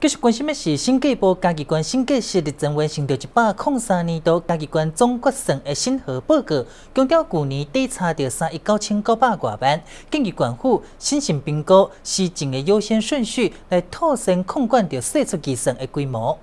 继续关心的是，审计部高级官审计室日前完成了一百零三年度高级官总决算的审核报告，强调去年底差着三亿九千九百多万，建议官府进行评估施政的优先顺序来妥善控管着四收计算的规模。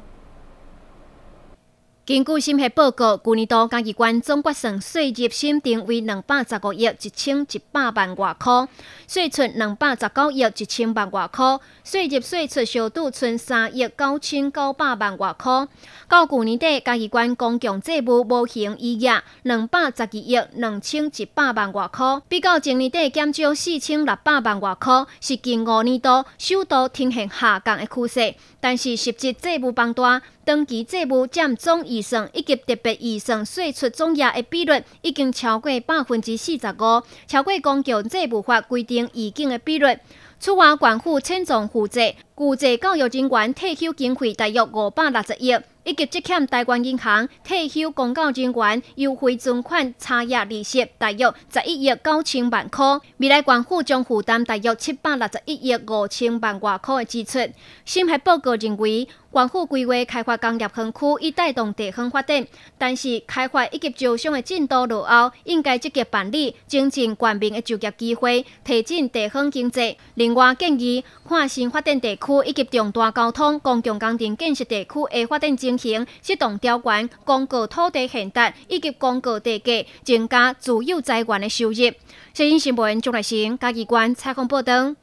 根据审核报告，旧年度家己关总决算税入审定为两百十五亿一千一百万外块，税出两百十九亿一千万外块，税入税出小度存三亿九千九百万外块。到旧年底，家己关公共债务无形余额两百十二亿两千一百万外块，比较前年底减少四千六百万外块，是近五年度首度呈现下降的趋势。但是实际债务庞大。登记债务占总预算以及特别预算税出总额的比率已经超过百分之四十五，超过公共债务法规定预警的比率。此外，管府称重负债，公教教育人员退休经费大约五百六十亿，以及积欠台湾银行退休公教人员优惠存款差额利息大约十一亿九千万块。未来管府将负担大约七百六十一亿五千万外块的支出。审核报告认为。政府规划开发工业区以带动地方发展，但是开发以及招商的进度落后，应该积极办理，增进全民的就业机会，提振地方经济。另外建议，跨省发展地区以及重大交通、公共工程建设地区，的发展进行适当调管，公告土地现值以及公告地价，增加自有财源的收入。新闻来源：嘉义县采访报道。